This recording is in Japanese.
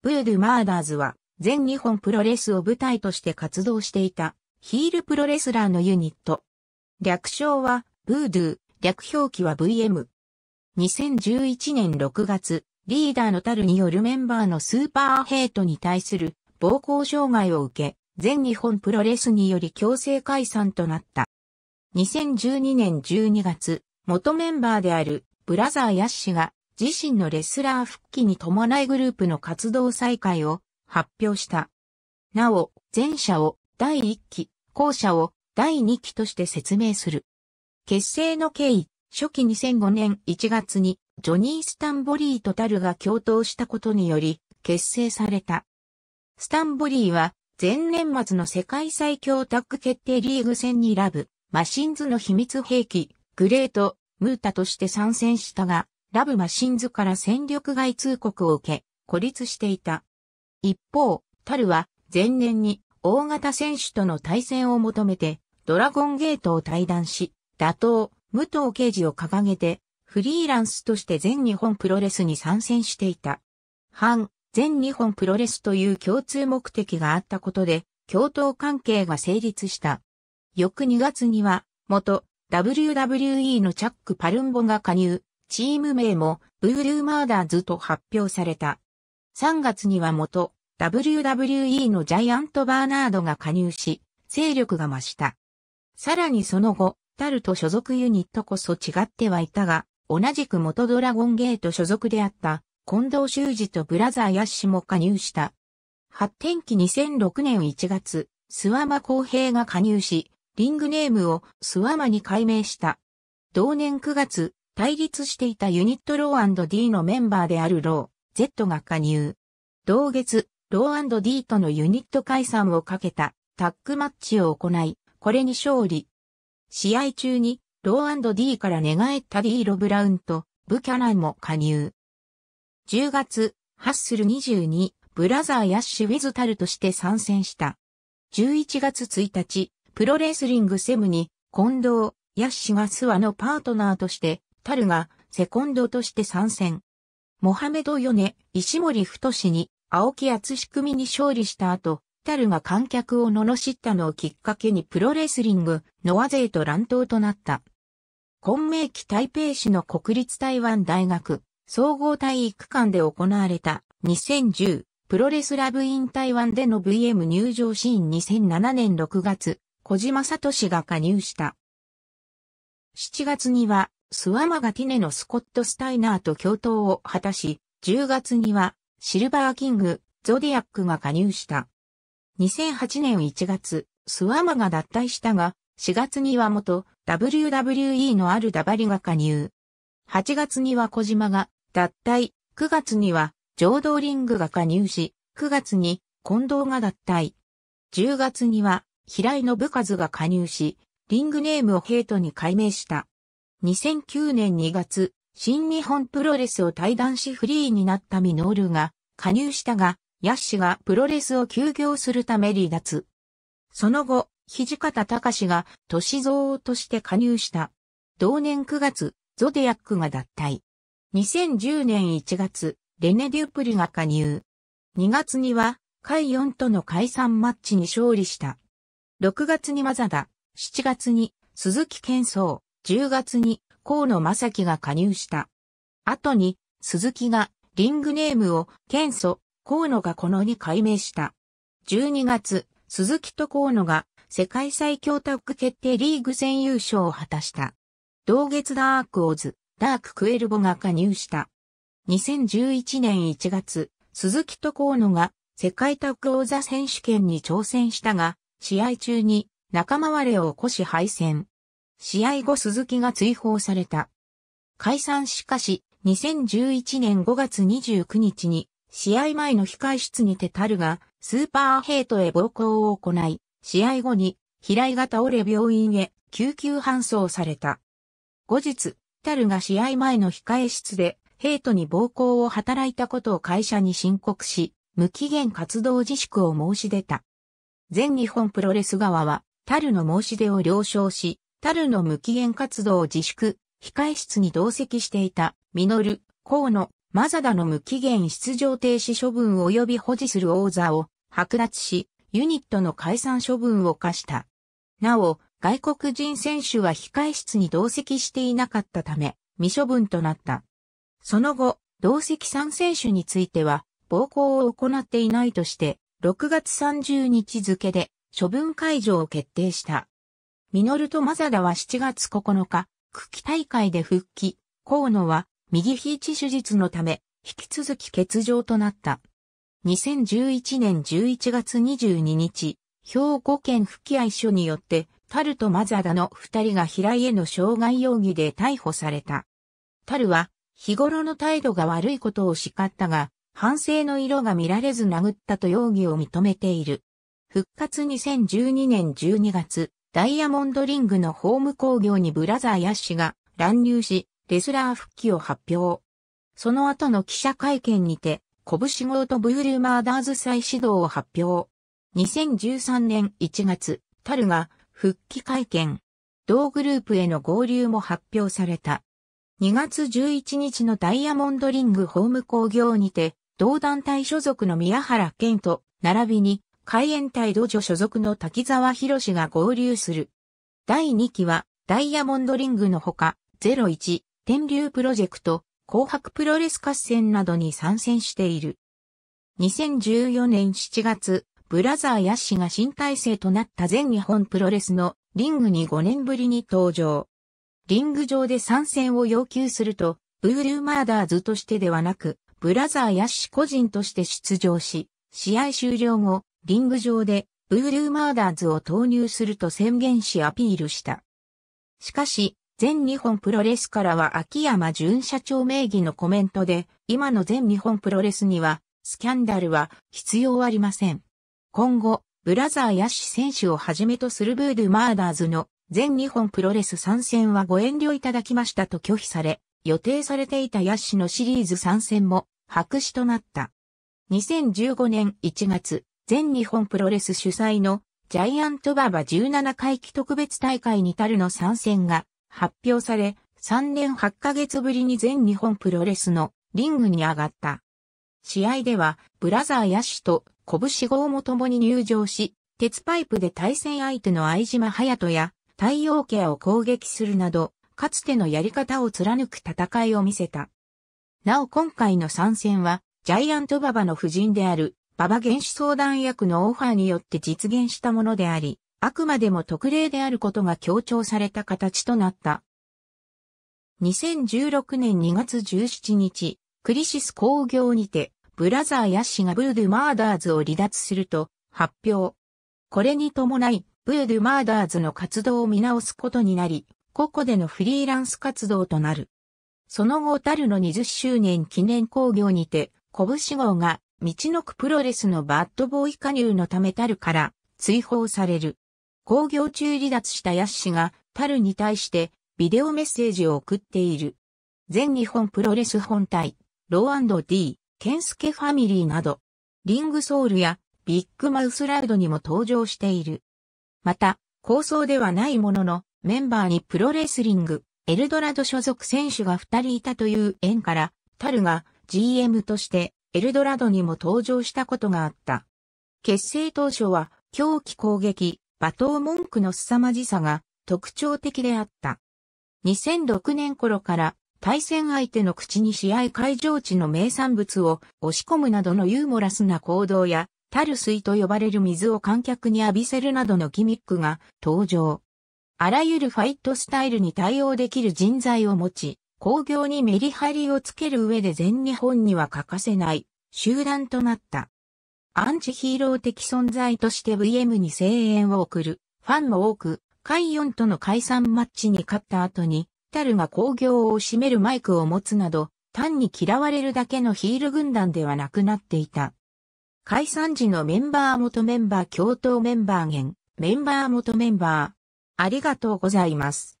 ブードゥ・マーダーズは、全日本プロレスを舞台として活動していた、ヒールプロレスラーのユニット。略称は、ブードゥ、略表記は VM。2011年6月、リーダーのタルによるメンバーのスーパーヘイトに対する暴行障害を受け、全日本プロレスにより強制解散となった。2012年12月、元メンバーであるブラザー・ヤッシが自身のレスラー復帰に伴いグループの活動再開を発表した。なお、前者を第1期、後者を第2期として説明する。結成の経緯、初期2005年1月にジョニー・スタンボリーとタルが共闘したことにより結成された。スタンボリーは前年末の世界最強タッグ決定リーグ戦にラブ、マシンズの秘密兵器、グレート、ムータとして参戦したが、ラブマシンズから戦力外通告を受け、孤立していた。一方、タルは前年に大型選手との対戦を求めて、ドラゴンゲートを退団し、打倒、武藤刑事を掲げて、フリーランスとして全日本プロレスに参戦していた。反、全日本プロレスという共通目的があったことで、共闘関係が成立した。翌2月には、元 WWE のチャック・パルンボが加入、チーム名もブールーマーダーズと発表された。3月には元 WWE のジャイアント・バーナードが加入し、勢力が増した。さらにその後、タルト所属ユニットこそ違ってはいたが、同じく元ドラゴンゲート所属であった近藤修二とブラザーヤッシュも加入した。発展期2006年1月、スワマ公平が加入し、リングネームをスワマに改名した。同年9月、対立していたユニットロー &D のメンバーであるロー、Z が加入。同月、ロー &D とのユニット解散をかけたタッグマッチを行い、これに勝利。試合中に、ロー &D から寝返ったディーロ・ブラウンと、ブキャナンも加入。10月、ハッスル22、ブラザー・ヤッシュ・ウィズ・タルとして参戦した。11月1日、プロレスリングセムに、近藤、ヤッシュがスワのパートナーとしてタルがセコンドとして参戦。モハメド・ヨネ、石森太に、青木厚仕組に勝利した後、タルが観客を罵ったのをきっかけにプロレスリング、ノア勢と乱闘となった。混迷期台北市の国立台湾大学、総合体育館で行われた2010プロレスラブイン台湾での VM 入場シーン2007年6月、小島聡が加入した。7月にはスワマガティネのスコット・スタイナーと共闘を果たし、10月にはシルバーキング、ゾディアックが加入した。2008年1月、スワマが脱退したが、4月には元 WWE のあるダバリが加入。8月には小島が脱退、9月には浄土リングが加入し、9月に近藤が脱退。10月には平井の部数が加入し、リングネームをヘイトに改名した。2009年2月、新日本プロレスを退団しフリーになったミノールが加入したが、ヤッシがプロレスを休業するため離脱。その後、土方隆が都市蔵として加入した。同年9月、ゾディアックが脱退。2010年1月、レネ・デュプリが加入。2月には、海4との解散マッチに勝利した。6月にマザダ、7月に鈴木健壮、10月に河野正樹が加入した。後に、鈴木がリングネームを健祖、河野がこのに改名した。12月、鈴木と河野が世界最強タッグ決定リーグ戦優勝を果たした。同月ダークオーズ、ダーククエルボが加入した。2011年1月、鈴木と河野が世界タッグ王座選手権に挑戦したが、試合中に仲間割れを起こし敗戦。試合後鈴木が追放された。解散しかし、2011年5月29日に、試合前の控室にてタルが、スーパーヘイトへ暴行を行い、試合後に、平井が倒れ病院へ救急搬送された。後日、タルが試合前の控室で、ヘイトに暴行を働いたことを会社に申告し、無期限活動自粛を申し出た。全日本プロレス側は、タルの申し出を了承し、タルの無期限活動自粛、控室に同席していた、ミノル、河野、マザダの無期限出場停止処分及び保持する王座を剥奪し、ユニットの解散処分を課した。なお、外国人選手は控室に同席していなかったため、未処分となった。その後、同席3選手については、暴行を行っていないとして、6月30日付で処分解除を決定した。ミノルとマザダは7月9日、久喜大会で復帰、河野は右いち手術のため、引き続き欠場となった。2011年11月22日、兵庫県吹き合い所によって、タルとマザダの二人が平井への傷害容疑で逮捕された。タルは、日頃の態度が悪いことを叱ったが、反省の色が見られず殴ったと容疑を認めている。復活2012年12月、ダイヤモンドリングのホーム工業にブラザー・ヤッシュが乱入し、レスラー復帰を発表。その後の記者会見にて、拳号とブールマーダーズ再始動を発表。2013年1月、タルが復帰会見。同グループへの合流も発表された。2月11日のダイヤモンドリングホーム工業にて、同団体所属の宮原健と、並びに海援隊土所所属の滝沢博士が合流する。第2期は、ダイヤモンドリングのほか、01、天竜プロジェクト、紅白プロレス合戦などに参戦している。2014年7月、ブラザーヤッシが新体制となった全日本プロレスのリングに5年ぶりに登場。リング上で参戦を要求すると、ブールーマーダーズとしてではなく、ブラザーヤッシ個人として出場し、試合終了後、リング上でブールーマーダーズを投入すると宣言しアピールした。しかし、全日本プロレスからは秋山淳社長名義のコメントで、今の全日本プロレスには、スキャンダルは必要ありません。今後、ブラザーヤシ選手をはじめとするブールマーダーズの全日本プロレス参戦はご遠慮いただきましたと拒否され、予定されていたヤッシのシリーズ参戦も白紙となった。2015年1月、全日本プロレス主催のジャイアント馬場17回忌特別大会にたるの参戦が発表され、3年8ヶ月ぶりに全日本プロレスのリングに上がった。試合では、ブラザーヤシと拳号も共に入場し、鉄パイプで対戦相手の相島隼人や太陽ケアを攻撃するなど、かつてのやり方を貫く戦いを見せた。なお今回の参戦は、ジャイアント馬場の夫人である馬場原子相談役のオファーによって実現したものであり、あくまでも特例であることが強調された形となった。2016年2月17日、クリシス工業にて、ブラザーヤッシがブードゥ・マーダーズを離脱すると発表。これに伴い、ブードゥ・マーダーズの活動を見直すことになり、個々でのフリーランス活動となる。その後、タルの20周年記念工業にて、コブシ号が道のくプロレスのバッドボーイ加入のためタルから追放される。工業中離脱したヤッシがタルに対してビデオメッセージを送っている。全日本プロレス本体、ロー &D、ケンスケファミリーなど、リングソウルやビッグマウスラウドにも登場している。また、構想ではないものの、メンバーにプロレスリング、エルドラド所属選手が二人いたという縁から、タルが GM としてエルドラドにも登場したことがあった。結成当初は、狂気攻撃、罵倒文句の凄まじさが特徴的であった。2006年頃から対戦相手の口に試合会場地の名産物を押し込むなどのユーモラスな行動や、タル水と呼ばれる水を観客に浴びせるなどのギミックが登場。あらゆるファイトスタイルに対応できる人材を持ち、工業にメリハリをつける上で全日本には欠かせない集団となった。アンチヒーロー的存在として VM に声援を送るファンも多く、海4との解散マッチに勝った後に、タルが工業を占めるマイクを持つなど、単に嫌われるだけのヒール軍団ではなくなっていた。解散時のメンバー元メンバー共闘メンバー減、メンバー元メンバー。ありがとうございます。